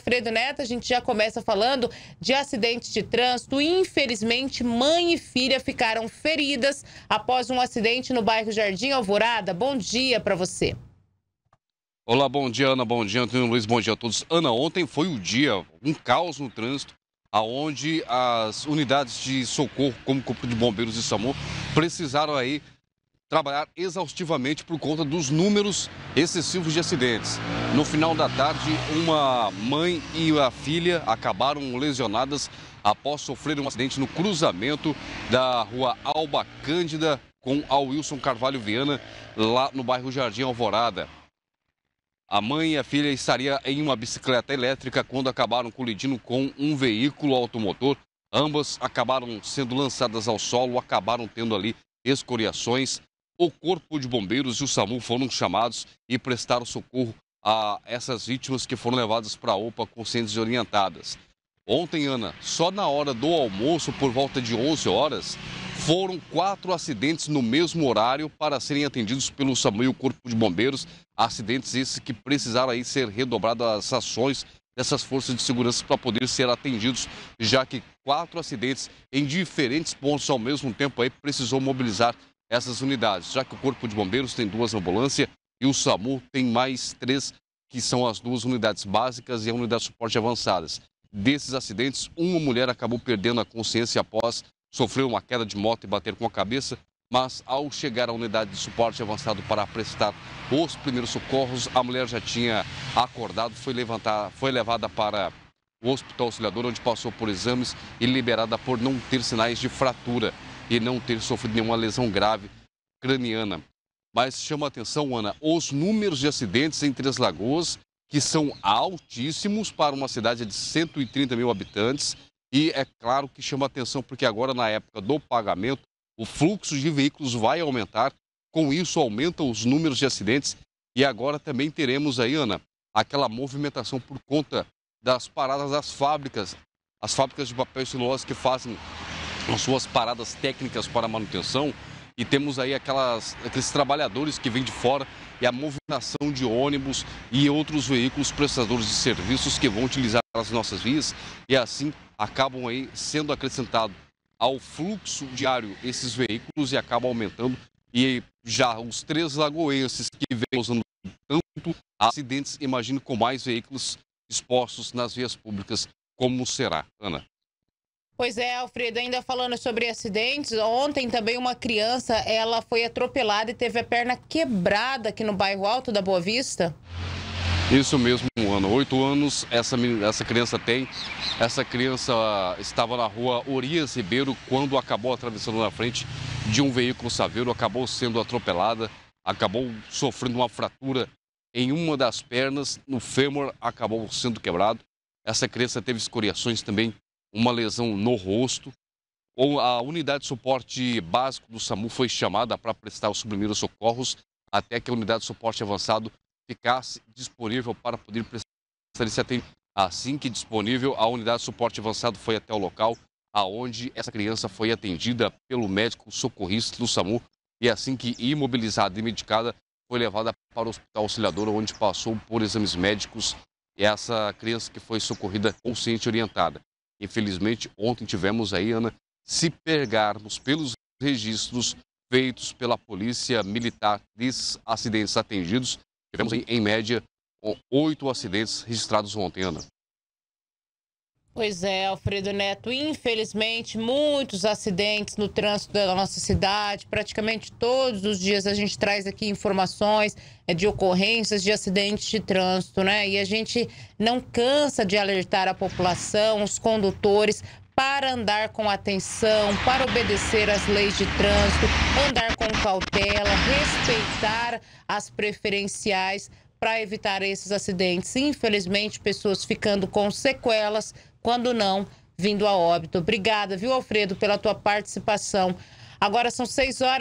Alfredo Neto, a gente já começa falando de acidente de trânsito. Infelizmente, mãe e filha ficaram feridas após um acidente no bairro Jardim Alvorada. Bom dia para você. Olá, bom dia, Ana. Bom dia, Antônio Luiz. Bom dia a todos. Ana, ontem foi o dia, um caos no trânsito, aonde as unidades de socorro, como Corpo de Bombeiros e SAMU, precisaram aí trabalhar exaustivamente por conta dos números excessivos de acidentes. No final da tarde, uma mãe e a filha acabaram lesionadas após sofrer um acidente no cruzamento da rua Alba Cândida com a Wilson Carvalho Viana, lá no bairro Jardim Alvorada. A mãe e a filha estariam em uma bicicleta elétrica quando acabaram colidindo com um veículo automotor. Ambas acabaram sendo lançadas ao solo, acabaram tendo ali escoriações o Corpo de Bombeiros e o SAMU foram chamados e prestaram socorro a essas vítimas que foram levadas para a UPA conscientes e orientadas. Ontem, Ana, só na hora do almoço, por volta de 11 horas, foram quatro acidentes no mesmo horário para serem atendidos pelo SAMU e o Corpo de Bombeiros. Acidentes esses que precisaram aí ser redobradas as ações dessas forças de segurança para poder ser atendidos, já que quatro acidentes em diferentes pontos ao mesmo tempo aí precisou mobilizar essas unidades, já que o Corpo de Bombeiros tem duas ambulâncias e o SAMU tem mais três, que são as duas unidades básicas e a unidade de suporte avançadas. Desses acidentes, uma mulher acabou perdendo a consciência após sofrer uma queda de moto e bater com a cabeça, mas ao chegar à unidade de suporte avançado para prestar os primeiros socorros, a mulher já tinha acordado, foi, levantar, foi levada para o hospital auxiliador, onde passou por exames e liberada por não ter sinais de fratura e não ter sofrido nenhuma lesão grave craniana. Mas chama atenção, Ana, os números de acidentes em Três Lagoas, que são altíssimos para uma cidade de 130 mil habitantes. E é claro que chama atenção, porque agora, na época do pagamento, o fluxo de veículos vai aumentar. Com isso, aumentam os números de acidentes. E agora também teremos aí, Ana, aquela movimentação por conta das paradas das fábricas, as fábricas de papel e celulose que fazem as suas paradas técnicas para manutenção e temos aí aquelas, aqueles trabalhadores que vêm de fora e a movimentação de ônibus e outros veículos prestadores de serviços que vão utilizar as nossas vias e assim acabam aí sendo acrescentado ao fluxo diário esses veículos e acabam aumentando e já os três lagoenses que vêm causando tanto acidentes, imagino com mais veículos expostos nas vias públicas, como será, Ana? Pois é, Alfredo, ainda falando sobre acidentes, ontem também uma criança, ela foi atropelada e teve a perna quebrada aqui no bairro Alto da Boa Vista. Isso mesmo, um ano, oito anos, essa, essa criança tem. Essa criança estava na rua Orias Ribeiro quando acabou atravessando na frente de um veículo saveiro, acabou sendo atropelada, acabou sofrendo uma fratura em uma das pernas, no fêmur acabou sendo quebrado. Essa criança teve escoriações também uma lesão no rosto. Ou a unidade de suporte básico do SAMU foi chamada para prestar os primeiros socorros até que a unidade de suporte avançado ficasse disponível para poder prestar esse atendimento. Assim que disponível, a unidade de suporte avançado foi até o local aonde essa criança foi atendida pelo médico socorrista do SAMU e assim que imobilizada e medicada, foi levada para o hospital auxiliador, onde passou por exames médicos essa criança que foi socorrida consciente orientada. Infelizmente, ontem tivemos aí, Ana, se pegarmos pelos registros feitos pela Polícia Militar de acidentes atendidos, tivemos aí, em média oito acidentes registrados ontem, Ana. Pois é, Alfredo Neto, infelizmente, muitos acidentes no trânsito da nossa cidade. Praticamente todos os dias a gente traz aqui informações é, de ocorrências de acidentes de trânsito, né? E a gente não cansa de alertar a população, os condutores, para andar com atenção, para obedecer às leis de trânsito, andar com cautela, respeitar as preferenciais para evitar esses acidentes. Infelizmente, pessoas ficando com sequelas quando não, vindo a óbito. Obrigada, viu, Alfredo, pela tua participação. Agora são seis horas.